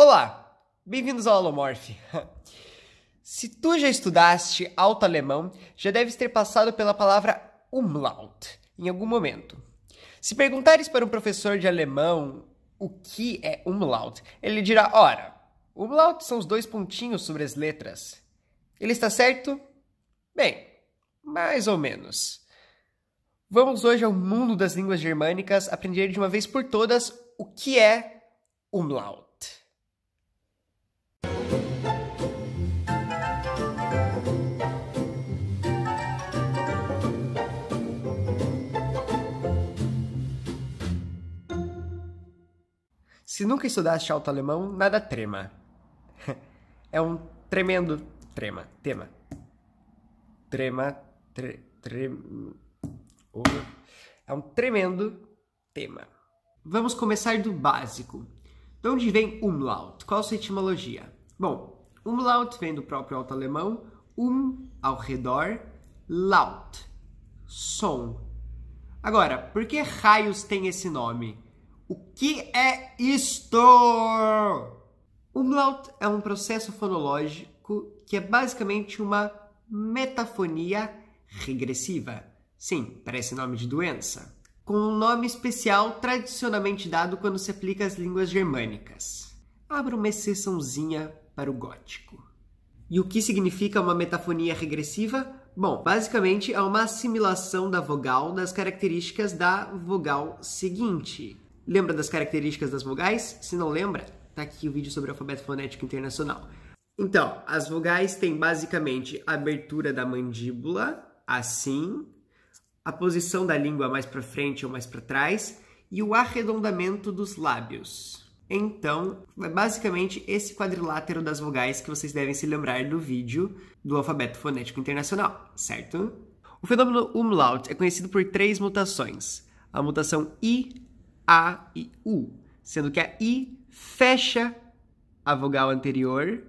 Olá, bem-vindos ao Alomorph. Se tu já estudaste alto alemão, já deves ter passado pela palavra Umlaut em algum momento. Se perguntares para um professor de alemão o que é Umlaut, ele dirá: ora, Umlaut são os dois pontinhos sobre as letras. Ele está certo? Bem, mais ou menos. Vamos hoje ao mundo das línguas germânicas aprender de uma vez por todas o que é Umlaut. Se nunca estudaste alto alemão, nada trema. É um tremendo trema, tema. Trema, tre, tre, oh. É um tremendo tema. Vamos começar do básico. De onde vem umlaut? Qual sua etimologia? Bom, umlaut vem do próprio alto alemão, um ao redor, laut, som. Agora, por que raios tem esse nome? O que é isto? O Umlaut é um processo fonológico que é basicamente uma metafonia regressiva. Sim, parece nome de doença. Com um nome especial tradicionalmente dado quando se aplica às línguas germânicas. Abra uma exceçãozinha para o gótico. E o que significa uma metafonia regressiva? Bom, basicamente é uma assimilação da vogal das características da vogal seguinte. Lembra das características das vogais? Se não lembra, tá aqui o vídeo sobre o alfabeto fonético internacional. Então, as vogais têm basicamente a abertura da mandíbula, assim, a posição da língua mais para frente ou mais para trás e o arredondamento dos lábios. Então, é basicamente esse quadrilátero das vogais que vocês devem se lembrar do vídeo do alfabeto fonético internacional, certo? O fenômeno umlaut é conhecido por três mutações: a mutação I, a e U, sendo que a I fecha a vogal anterior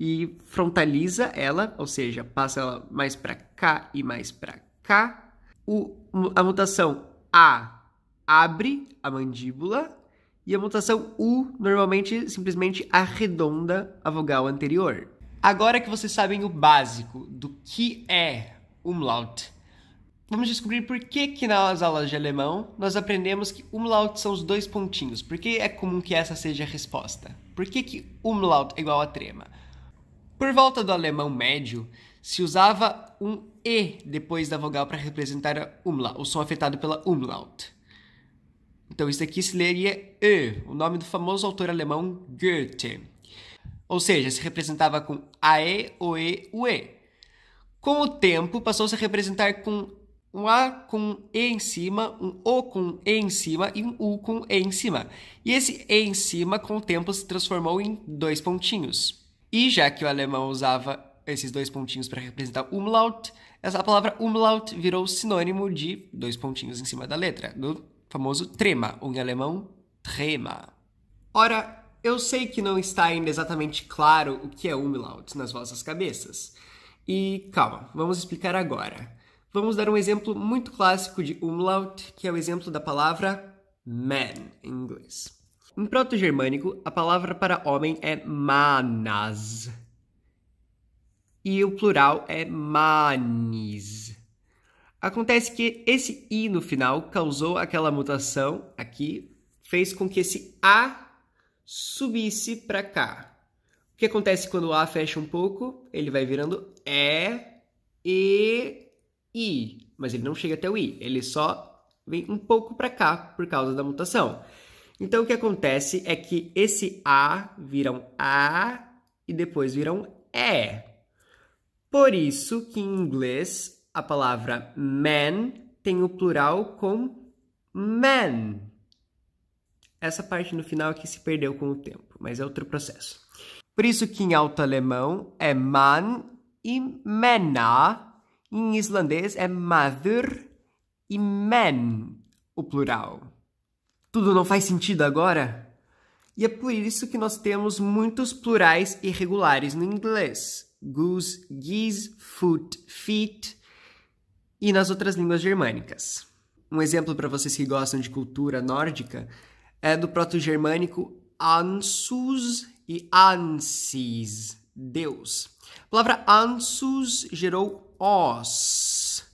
e frontaliza ela, ou seja, passa ela mais para cá e mais para cá. O, a mutação A abre a mandíbula e a mutação U normalmente simplesmente arredonda a vogal anterior. Agora que vocês sabem o básico do que é umlaut vamos descobrir por que que nas aulas de alemão nós aprendemos que umlaut são os dois pontinhos. Por que é comum que essa seja a resposta? Por que que umlaut é igual a trema? Por volta do alemão médio, se usava um E depois da vogal para representar a umla, o som afetado pela umlaut. Então isso aqui se leria E, o nome do famoso autor alemão Goethe. Ou seja, se representava com AE, OE, UE. Com o tempo, passou-se a representar com um A com E em cima, um O com E em cima e um U com E em cima. E esse E em cima, com o tempo, se transformou em dois pontinhos. E já que o alemão usava esses dois pontinhos para representar umlaut, essa palavra umlaut virou sinônimo de dois pontinhos em cima da letra, do famoso trema, ou em alemão, trema. Ora, eu sei que não está ainda exatamente claro o que é umlaut nas vossas cabeças. E calma, vamos explicar agora. Vamos dar um exemplo muito clássico de umlaut, que é o exemplo da palavra man em inglês. Em proto-germânico, a palavra para homem é manas. E o plural é manis. Acontece que esse i no final causou aquela mutação aqui, fez com que esse a subisse para cá. O que acontece quando o a fecha um pouco? Ele vai virando é, e e I, mas ele não chega até o I, ele só vem um pouco para cá por causa da mutação. Então o que acontece é que esse A vira um A e depois vira um E. Por isso que em inglês a palavra man tem o plural com man. Essa parte no final é que se perdeu com o tempo, mas é outro processo. Por isso que em alto alemão é man e männer em islandês é mother e men, o plural. Tudo não faz sentido agora? E é por isso que nós temos muitos plurais irregulares no inglês. Goose, geese, foot, feet e nas outras línguas germânicas. Um exemplo para vocês que gostam de cultura nórdica é do proto-germânico ansus e ansis, Deus. A palavra ansus gerou os,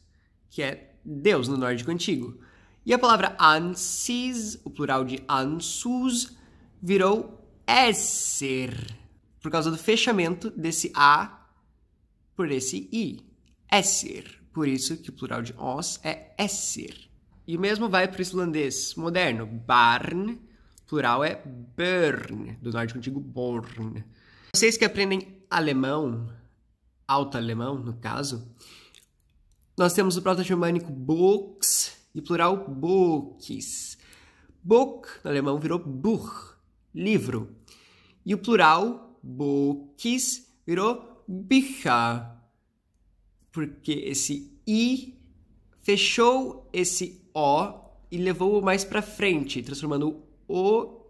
que é Deus no nórdico antigo. E a palavra ansis, o plural de ansus, virou esser, por causa do fechamento desse A por esse I. Esser. Por isso que o plural de os é esser. E o mesmo vai para o islandês moderno. Barn, plural é börn, do nórdico antigo born. Vocês que aprendem alemão alto alemão, no caso, nós temos o proto-germânico Books e plural Books. Book, no alemão, virou Buch, livro. E o plural Books virou Bücher, porque esse I fechou esse O e levou-o mais para frente, transformando o O,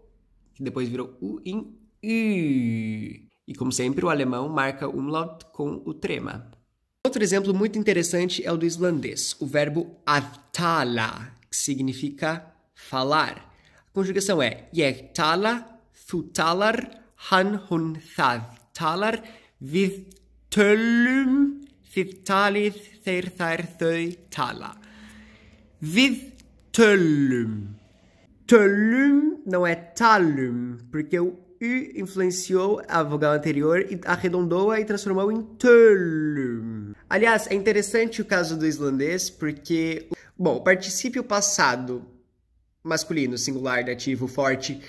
que depois virou U, em U. E como sempre, o alemão marca umlaut com o trema. Outro exemplo muito interessante é o do islandês, o verbo atala, que significa falar. A conjugação é talar, thutalar, han hun talar, við tölum, þið talið, þeir þær þau tala. Við tölum. Tölum não é talum, porque o U influenciou a vogal anterior e arredondou-a e transformou em tul. Aliás, é interessante o caso do islandês porque, bom, o particípio passado masculino, singular, dativo, forte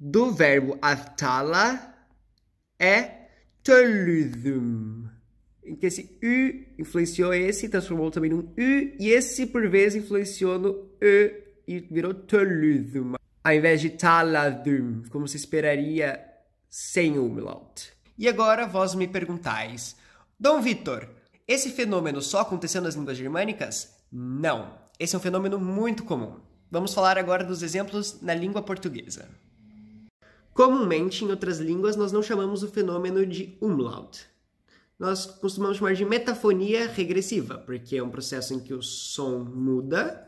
do verbo aftala é töluðum. Em que esse U influenciou esse e transformou também num U, e esse por vez influenciou no E e virou töluðum ao invés de taladum, como se esperaria sem o umlaut. E agora vós me perguntais, Dom Vitor, esse fenômeno só aconteceu nas línguas germânicas? Não, esse é um fenômeno muito comum. Vamos falar agora dos exemplos na língua portuguesa. Comumente, em outras línguas, nós não chamamos o fenômeno de umlaut. Nós costumamos chamar de metafonia regressiva, porque é um processo em que o som muda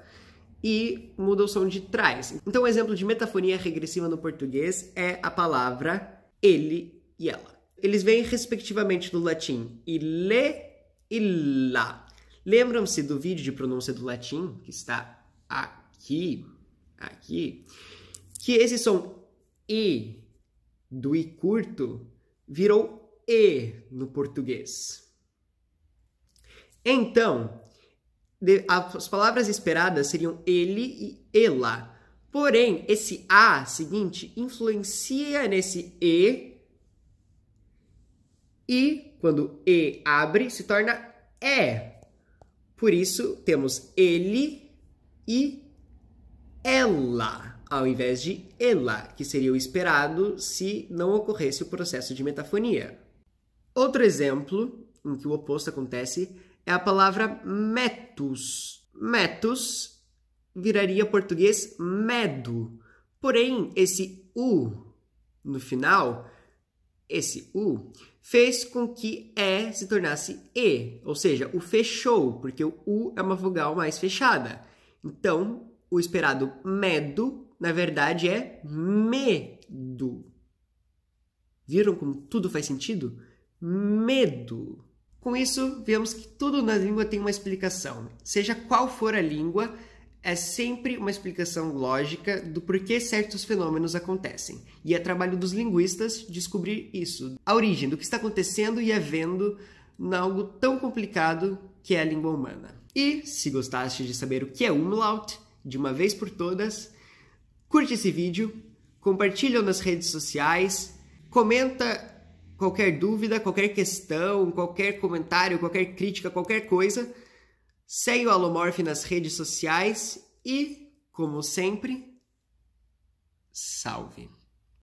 e muda o som de trás. Então, um exemplo de metafonia regressiva no português é a palavra ele e ela. Eles vêm respectivamente do latim ile e lá. Lembram-se do vídeo de pronúncia do latim que está aqui, aqui, que esse som e do i curto virou e no português. Então, as palavras esperadas seriam ele e ela. Porém, esse a seguinte influencia nesse e e quando e abre se torna é. Por isso temos ele e ela, ao invés de ela, que seria o esperado se não ocorresse o processo de metafonia. Outro exemplo em que o oposto acontece é a palavra metus. Metus viraria português medo. Porém, esse u no final, esse u fez com que e é se tornasse e, ou seja, o fechou, porque o u é uma vogal mais fechada. Então, o esperado medo, na verdade, é medo. Viram como tudo faz sentido? Medo. Com isso, vemos que tudo na língua tem uma explicação. Seja qual for a língua, é sempre uma explicação lógica do porquê certos fenômenos acontecem. E é trabalho dos linguistas descobrir isso, a origem do que está acontecendo e havendo em algo tão complicado que é a língua humana. E se gostaste de saber o que é umlaut, de uma vez por todas, curte esse vídeo, compartilha nas redes sociais, comenta qualquer dúvida, qualquer questão, qualquer comentário, qualquer crítica, qualquer coisa, segue o Alomorf nas redes sociais e, como sempre, salve!